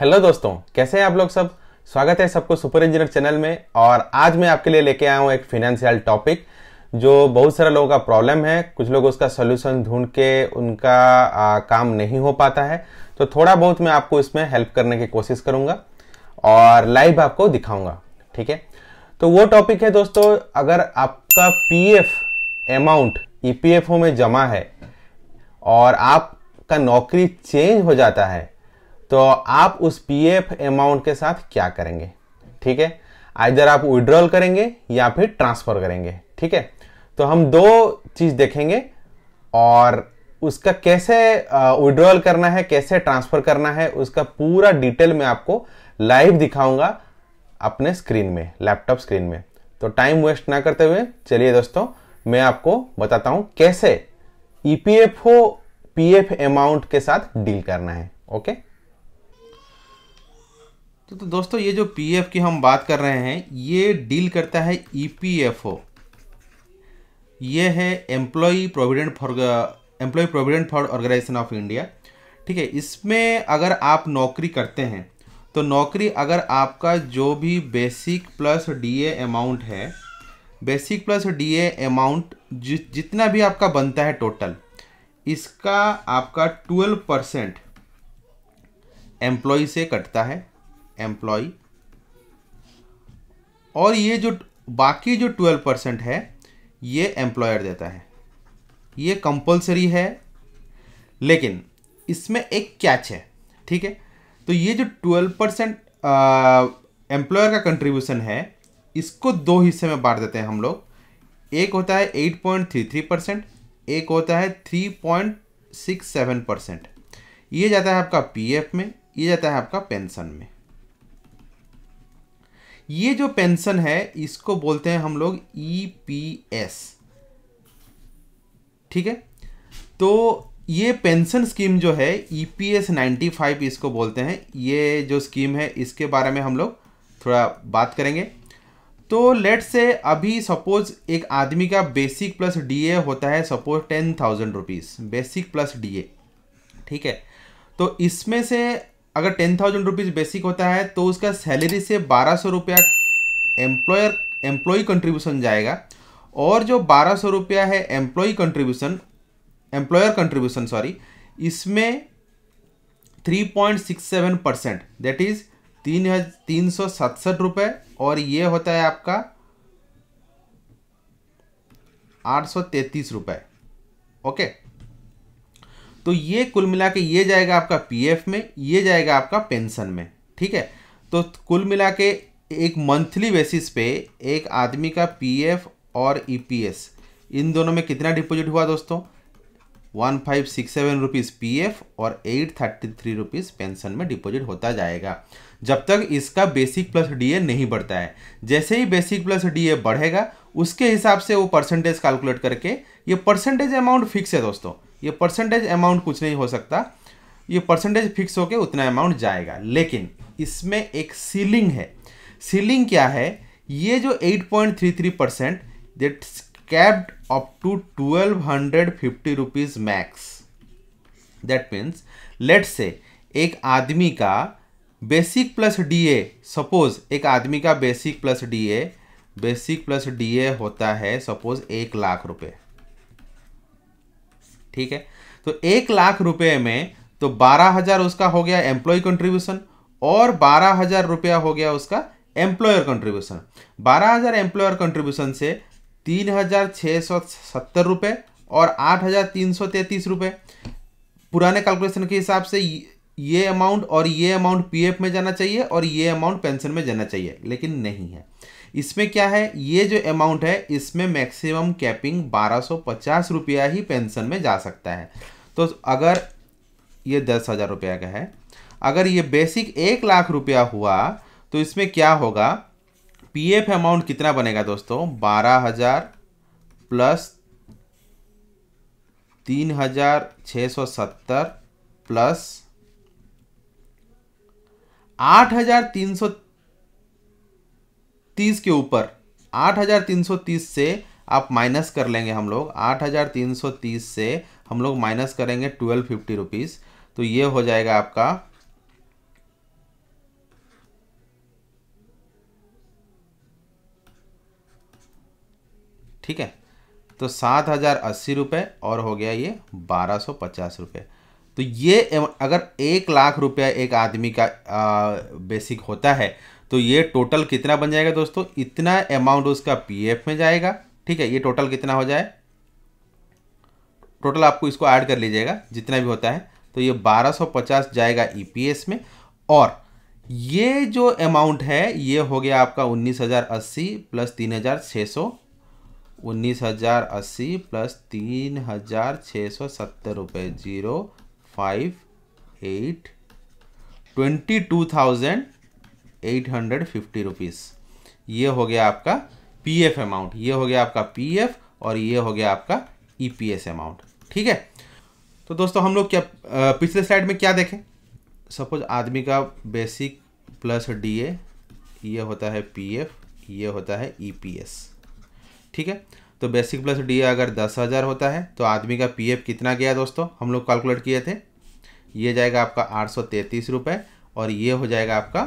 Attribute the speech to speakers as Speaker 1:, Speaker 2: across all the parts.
Speaker 1: hello दोस्तों कैसे हैं आप लोग सब स्वागत है सबको सुपर इंजीनियर चैनल में और आज मैं आपके लिए लेके आया हूँ एक फिनेंशियल टॉपिक जो बहुत सारे लोगों का प्रॉब्लम है कुछ लोग उसका सोल्यूशन ढूंढ के उनका आ, काम नहीं हो पाता है तो थोड़ा बहुत मैं आपको इसमें हेल्प करने की कोशिश करूंगा और लाइव आपको दिखाऊंगा ठीक है तो वो टॉपिक है दोस्तों अगर आपका पी अमाउंट ई में जमा है और आपका नौकरी चेंज हो जाता है तो आप उस पीएफ अमाउंट के साथ क्या करेंगे ठीक है आइर आप विड्रॉल करेंगे या फिर ट्रांसफर करेंगे ठीक है तो हम दो चीज देखेंगे और उसका कैसे विड्रॉल करना है कैसे ट्रांसफर करना है उसका पूरा डिटेल मैं आपको लाइव दिखाऊंगा अपने स्क्रीन में लैपटॉप स्क्रीन में तो टाइम वेस्ट ना करते हुए चलिए दोस्तों मैं आपको बताता हूं कैसे ईपीएफओ पीएफ अमाउंट के साथ डील करना है ओके तो, तो दोस्तों ये जो पीएफ की हम बात कर रहे हैं ये डील करता है ईपीएफओ e ये है employee provident for employ provident for organisation of India ठीक है इसमें अगर आप नौकरी करते हैं तो नौकरी अगर आपका जो भी बेसिक प्लस डीए अमाउंट है बेसिक प्लस डीए अमाउंट जितना भी आपका बनता है टोटल इसका आपका ट्वेल्व परसेंट एम्प्लॉय से कटता है एम्प्लॉय और ये जो बाकी जो ट्वेल्व परसेंट है ये एम्प्लॉयर देता है ये कंपलसरी है लेकिन इसमें एक कैच है ठीक है तो ये जो ट्वेल्व परसेंट एम्प्लॉयर का कंट्रीब्यूशन है इसको दो हिस्से में बांट देते हैं हम लोग एक होता है eight point three three percent एक होता है three point six seven percent ये जाता है आपका पीएफ में ये जाता है आपका पेंशन में ये जो पेंशन है इसको बोलते हैं हम लोग ईपीएस e ठीक है तो ये पेंशन स्कीम जो है ईपीएस e 95 इसको बोलते हैं ये जो स्कीम है इसके बारे में हम लोग थोड़ा बात करेंगे तो लेट से अभी सपोज एक आदमी का बेसिक प्लस डीए होता है suppose ten thousand rupees basic plus DA ठीक है तो इसमें से अगर टेन थाउजेंड रुपीज़ बेसिक होता है तो उसका सैलरी से बारह सौ रुपया एम्प्लॉयर एम्प्लॉय कंट्रीब्यूशन जाएगा और जो बारह सौ रुपया है employ contribution employer contribution sorry इसमें three point six seven percent that is तीन तीन सौ सतसठ रुपये और ये होता है आपका आठ सौ तैंतीस रुपये ओके तो ये कुल मिला के ये जाएगा आपका पीएफ में ये जाएगा आपका पेंशन में ठीक है तो कुल मिला के एक मंथली बेसिस पे एक आदमी का पीएफ और ईपीएस e इन दोनों में कितना डिपॉजिट हुआ दोस्तों one five six seven rupees पी और eight thirty three rupees pension में डिपॉजिट होता जाएगा जब तक इसका बेसिक प्लस डीए नहीं बढ़ता है जैसे ही बेसिक प्लस डीए बढ़ेगा उसके हिसाब से वो परसेंटेज कैलकुलेट करके ये परसेंटेज अमाउंट फिक्स है दोस्तों ये परसेंटेज अमाउंट कुछ नहीं हो सकता ये परसेंटेज फिक्स होकर उतना अमाउंट जाएगा लेकिन इसमें एक सीलिंग है सीलिंग क्या है ये जो 8.33 percent that capped up to twelve hundred fifty rupees max that means let say एक आदमी का basic plus D A suppose एक आदमी का basic plus D A basic plus D A होता है सपोज एक लाख रुपये ठीक है तो एक लाख रुपए में तो बारह हजार उसका हो गया एम्प्लॉय कंट्रीब्यूशन और बारह हजार रुपया हो गया उसका एम्प्लॉयर कंट्रीब्यूशन बारह हजार एम्प्लॉयर कंट्रीब्यूशन से तीन हजार छः सौ सत्तर रुपये और आठ हजार तीन सौ तैंतीस रुपये पुराने कैलकुलेशन के हिसाब से ये अमाउंट और ये अमाउंट पीएफ में जाना चाहिए और ये अमाउंट पेंशन में जाना चाहिए लेकिन नहीं है इसमें क्या है ये जो अमाउंट है इसमें मैक्सिमम कैपिंग बारह सौ पचास रुपया ही पेंशन में जा सकता है तो अगर ये दस हज़ार रुपया का है अगर ये बेसिक एक लाख रुपया हुआ तो इसमें क्या होगा पीएफ अमाउंट कितना बनेगा दोस्तों बारह हज़ार प्लस तीन हज़ार छः सौ सत्तर प्लस आठ हज़ार तीन सौ 30 के ऊपर आठ हज़ार तीन सौ तीस से आप माइनस कर लेंगे हम लोग आठ हज़ार तीन सौ तीस से हम लोग माइनस करेंगे ट्वेल्व फिफ्टी तो ये हो जाएगा आपका ठीक है तो सात हज़ार अस्सी रुपये और हो गया ये बारह सौ पचास रुपये तो ये अगर एक लाख रुपया एक आदमी का आ, बेसिक होता है तो ये टोटल कितना बन जाएगा दोस्तों इतना अमाउंट उसका पीएफ में जाएगा ठीक है ये टोटल कितना हो जाए टोटल आपको इसको ऐड कर लीजिएगा जितना भी होता है तो ये 1250 जाएगा ईपीएस e में और ये जो अमाउंट है ये हो गया आपका 19,080 प्लस 3,600 19,080 प्लस तीन हज़ार छः सौ सत्तर रुपये zero five eight twenty two thousand eight hundred fifty rupees ये हो गया आपका पी एफ अमाउंट ये हो गया आपका पी एफ और ये हो गया आपका ई पी एस अमाउंट ठीक है तो दोस्तों हम लोग क्या पिछले स्लाइड में क्या देखें सपोज आदमी का बेसिक प्लस डी ए ये होता है पी एफ ये होता है ई पी एस ठीक है तो बेसिक प्लस डी ए अगर दस हज़ार होता है तो आदमी का पी एफ कितना गया दोस्तों हम लोग कैलकुलेट किए थे ये जाएगा आपका आठ सौ तैंतीस रुपये और ये हो जाएगा आपका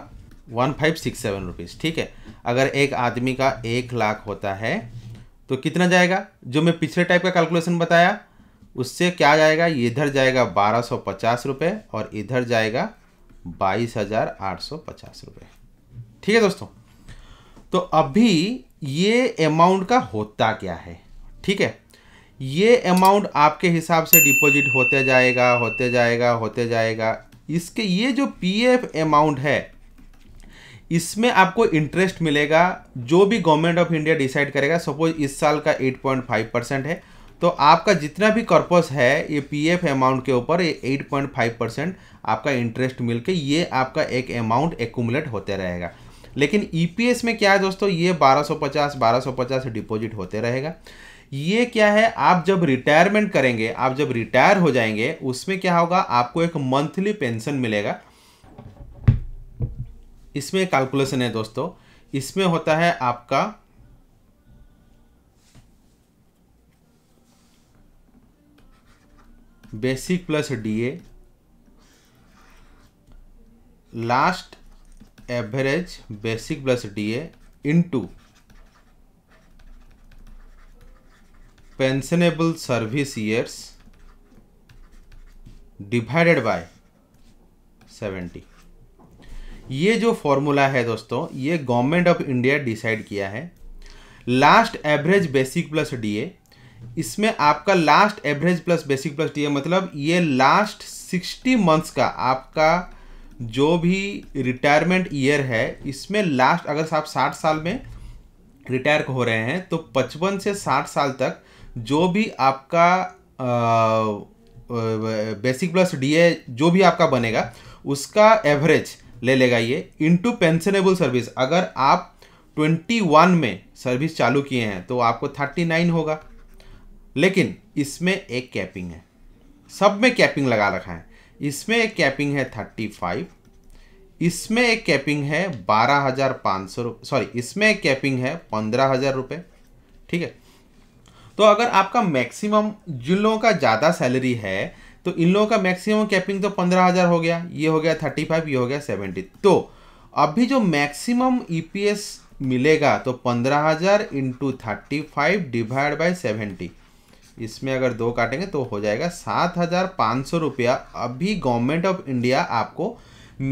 Speaker 1: one five six seven rupees ठीक है अगर एक आदमी का एक लाख होता है तो कितना जाएगा जो मैं पिछले टाइप का कैलकुलेशन बताया उससे क्या जाएगा इधर जाएगा बारह सौ पचास रुपये और इधर जाएगा बाईस हज़ार आठ सौ पचास रुपये ठीक है दोस्तों तो अभी ये अमाउंट का होता क्या है ठीक है ये अमाउंट आपके हिसाब से डिपॉजिट होते जाएगा होते जाएगा होते जाएगा इसके ये जो पीएफ अमाउंट है इसमें आपको इंटरेस्ट मिलेगा जो भी गवर्नमेंट ऑफ इंडिया डिसाइड करेगा सपोज इस साल का 8.5 परसेंट है तो आपका जितना भी कॉर्पस है ये पीएफ अमाउंट के ऊपर ये 8.5 परसेंट आपका इंटरेस्ट मिलके ये आपका एक अमाउंट एकूमलेट होते रहेगा लेकिन ईपीएस e में क्या है दोस्तों ये 1250 1250 डिपॉजिट होते रहेगा ये क्या है आप जब रिटायरमेंट करेंगे आप जब रिटायर हो जाएंगे उसमें क्या होगा आपको एक मंथली पेंशन मिलेगा इसमें कैलकुलेशन है दोस्तों इसमें होता है आपका basic plus DA last average basic plus DA into pensionable service years divided by seventy ये जो फॉर्मूला है दोस्तों ये गवर्नमेंट ऑफ इंडिया डिसाइड किया है last average basic plus DA इसमें आपका last average plus basic plus DA मतलब ये लास्ट सिक्सटी मंथ्स का आपका जो भी रिटायरमेंट ईयर है इसमें लास्ट अगर आप साठ साल में रिटायर हो रहे हैं तो पचपन से साठ साल तक जो भी आपका आ, बेसिक प्लस डीए जो भी आपका बनेगा उसका एवरेज ले लेगा ये इनटू पेंशनेबल सर्विस अगर आप 21 में सर्विस चालू किए हैं तो आपको 39 होगा लेकिन इसमें एक कैपिंग है सब में कैपिंग लगा रखा है इसमें एक कैपिंग है 35 इसमें एक कैपिंग है बारह हज़ार सौ सॉरी इसमें एक कैपिंग है पंद्रह हज़ार रुपये ठीक है तो अगर आपका मैक्सिमम जिन लोगों का ज़्यादा सैलरी है तो इन लोगों का मैक्सिमम कैपिंग तो पंद्रह हज़ार हो गया ये हो गया थर्टी फाइव ये हो गया सेवेंटी तो अभी जो मैक्सिमम ईपीएस e मिलेगा तो पंद्रह हज़ार into thirty five divide by seventy इसमें अगर दो काटेंगे तो हो जाएगा सात हज़ार पाँच सौ रुपया अभी गवर्नमेंट ऑफ इंडिया आपको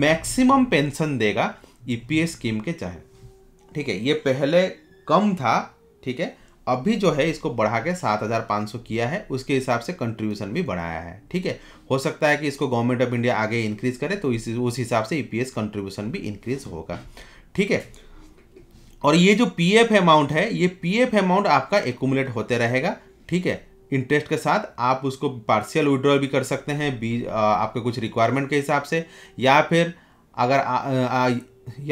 Speaker 1: मैक्सिमम पेंशन देगा ईपीएस e स्कीम के चाहे ठीक है ये पहले कम था ठीक है अभी जो है इसको बढ़ा के सात हज़ार पाँच सौ किया है उसके हिसाब से कंट्रीब्यूशन भी बढ़ाया है ठीक है हो सकता है कि इसको गवर्नमेंट ऑफ इंडिया आगे इंक्रीज करे तो इस उस हिसाब से ईपीएस e कंट्रीब्यूशन भी इंक्रीज होगा ठीक है और ये जो पीएफ अमाउंट है ये पीएफ अमाउंट आपका एकुमुलेट होते रहेगा ठीक है इंटरेस्ट के साथ आप उसको पार्शियल विड्रॉ भी कर सकते हैं बी आपके कुछ रिक्वायरमेंट के हिसाब से या फिर अगर आ, आ,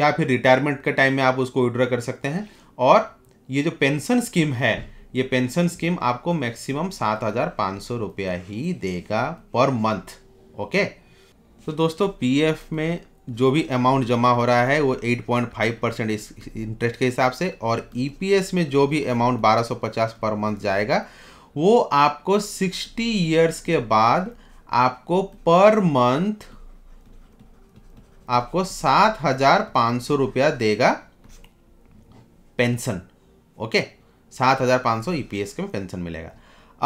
Speaker 1: या फिर रिटायरमेंट के टाइम में आप उसको विड्रॉ कर सकते हैं और ये जो पेंशन स्कीम है ये पेंशन स्कीम आपको मैक्सिमम सात हज़ार पाँच सौ रुपया ही देगा पर मंथ ओके तो दोस्तों पीएफ में जो भी अमाउंट जमा हो रहा है वो 8.5 परसेंट इंटरेस्ट के हिसाब से और ईपीएस e में जो भी अमाउंट 1250 पर मंथ जाएगा वो आपको 60 इयर्स के बाद आपको पर मंथ आपको सात हजार पाँच सौ रुपया देगा पेंशन ओके सात हज़ार पाँच सौ ई पी एस के में पेंशन मिलेगा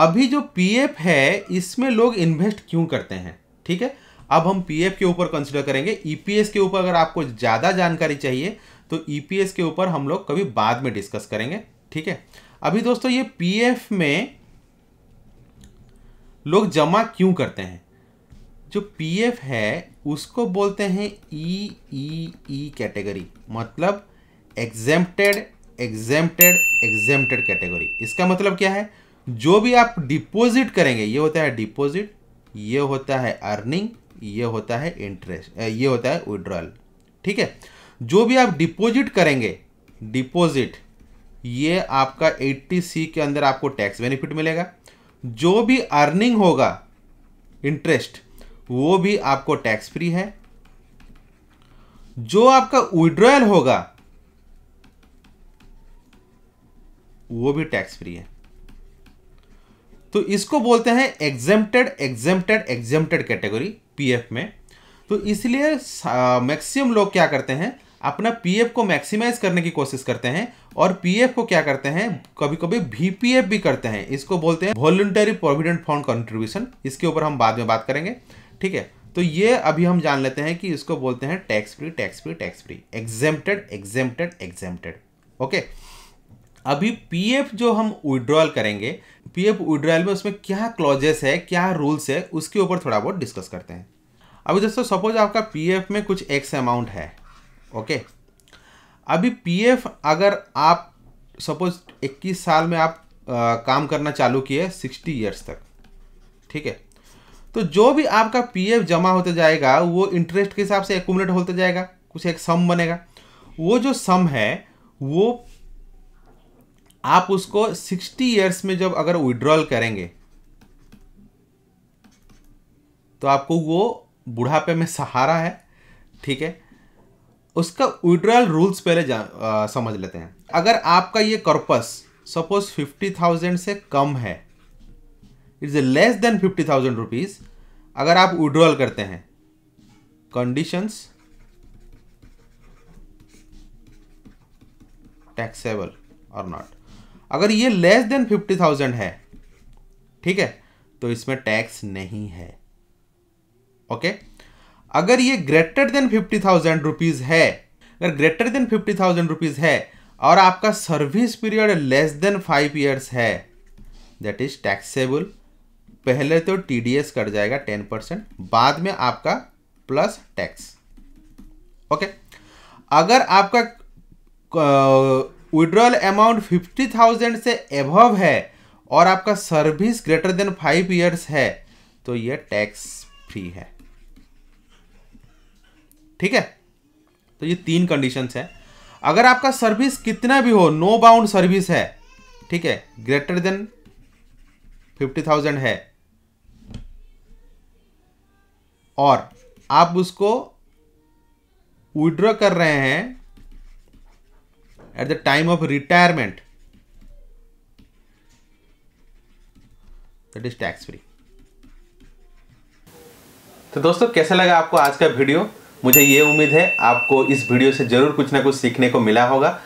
Speaker 1: अभी जो पी एफ है इसमें लोग इन्वेस्ट क्यों करते हैं ठीक है अब हम पी एफ के ऊपर कंसिडर करेंगे ई पी एस के ऊपर अगर आपको ज़्यादा जानकारी चाहिए तो ई पी एस के ऊपर हम लोग कभी बाद में डिस्कस करेंगे ठीक है अभी दोस्तों ये पी एफ में लोग जमा क्यों करते हैं जो पी एफ है उसको बोलते हैं ई ई ई कैटेगरी मतलब एग्जेम्प्टेड एग्जेम्प्टेड एग्जेम्प्टेड कैटेगरी इसका मतलब क्या है जो भी आप डिपॉजिट करेंगे ये होता है डिपॉजिट ये होता है अर्निंग ये होता है इंटरेस्ट ये होता है विड्रॉल ठीक है जो भी आप डिपॉजिट करेंगे डिपॉजिट ये आपका 80 सी के अंदर आपको टैक्स बेनिफिट मिलेगा जो भी अर्निंग होगा इंटरेस्ट वो भी आपको टैक्स फ्री है जो आपका विड्रॉयल होगा वो भी टैक्स फ्री है तो इसको बोलते हैं exempted exempted exempted category PF में तो इसलिए मैक्सिमम लोग क्या करते हैं अपना पीएफ को मैक्सिमाइज करने की कोशिश करते हैं और पीएफ को क्या करते हैं कभी कभी वीपीएफ भी करते हैं इसको बोलते हैं वॉल्टरी प्रोविडेंट फंड कंट्रीब्यूशन इसके ऊपर हम बाद में बात करेंगे ठीक है तो ये अभी हम जान लेते हैं कि इसको बोलते हैं tax free tax free tax free exempted exempted exempted okay अभी पीएफ जो हम विड्रॉल करेंगे पीएफ विड्रॉल में उसमें क्या क्लॉजेस है क्या रूल्स है उसके ऊपर थोड़ा बहुत डिस्कस करते हैं अभी दोस्तों सपोज आपका पीएफ में कुछ एक्स अमाउंट है ओके अभी पीएफ अगर आप सपोज 21 साल में आप आ, काम करना चालू किए 60 इयर्स तक ठीक है तो जो भी आपका पीएफ जमा होता जाएगा वो इंटरेस्ट के हिसाब से एकुमुलेट होता जाएगा कुछ एक सम बनेगा वो जो सम है वो आप उसको 60 इयर्स में जब अगर विड्रॉल करेंगे तो आपको वो बुढ़ापे में सहारा है ठीक है उसका विड्रॉल रूल्स पहले आ, समझ लेते हैं अगर आपका ये कॉर्पस सपोज फिफ्टी थाउजेंड से कम है it's less than fifty thousand rupees अगर आप विड्रॉल करते हैं कंडीशंस टैक्सेबल और नॉट अगर ये लेस देन फिफ्टी थाउजेंड है ठीक है तो इसमें टैक्स नहीं है ओके अगर ये greater than fifty thousand rupees है अगर greater than fifty thousand rupees है और आपका service period less than five years है दैट इज टैक्सेबल पहले तो टीडीएस कट जाएगा टेन परसेंट बाद में आपका प्लस टैक्स ओके अगर आपका विड्रॉल अमाउंट फिफ्टी थाउजेंड से एभव है और आपका service greater than five years है तो यह टैक्स फ्री है ठीक है तो ये तीन कंडीशंस है अगर आपका सर्विस कितना भी हो नो बाउंड सर्विस है ठीक है ग्रेटर देन फिफ्टी थाउजेंड है और आप उसको विड्रॉ कर रहे हैं at the time of retirement that is tax free तो दोस्तों कैसा लगा आपको आज का वीडियो मुझे ये उम्मीद है आपको इस वीडियो से ज़रूर कुछ ना कुछ सीखने को मिला होगा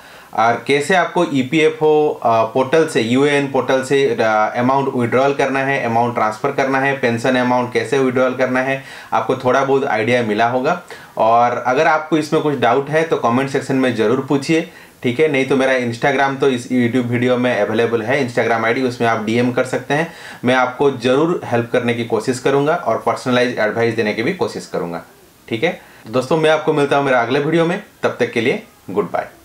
Speaker 1: और कैसे आपको ई e पोर्टल से यू पोर्टल से अमाउंट विड्रॉल करना है अमाउंट ट्रांसफ़र करना है पेंशन अमाउंट कैसे विड्रॉल करना है आपको थोड़ा बहुत आइडिया मिला होगा और अगर आपको इसमें कुछ डाउट है तो कमेंट सेक्शन में ज़रूर पूछिए ठीक है नहीं तो मेरा इंस्टाग्राम तो इस यूट्यूब वीडियो में अवेलेबल है इंस्टाग्राम आईडी उसमें आप डीएम कर सकते हैं मैं आपको ज़रूर हेल्प करने की कोशिश करूंगा और पर्सनलाइज एडवाइस देने की भी कोशिश करूंगा ठीक है तो दोस्तों मैं आपको मिलता हूँ मेरा अगले वीडियो में तब तक के लिए गुड बाय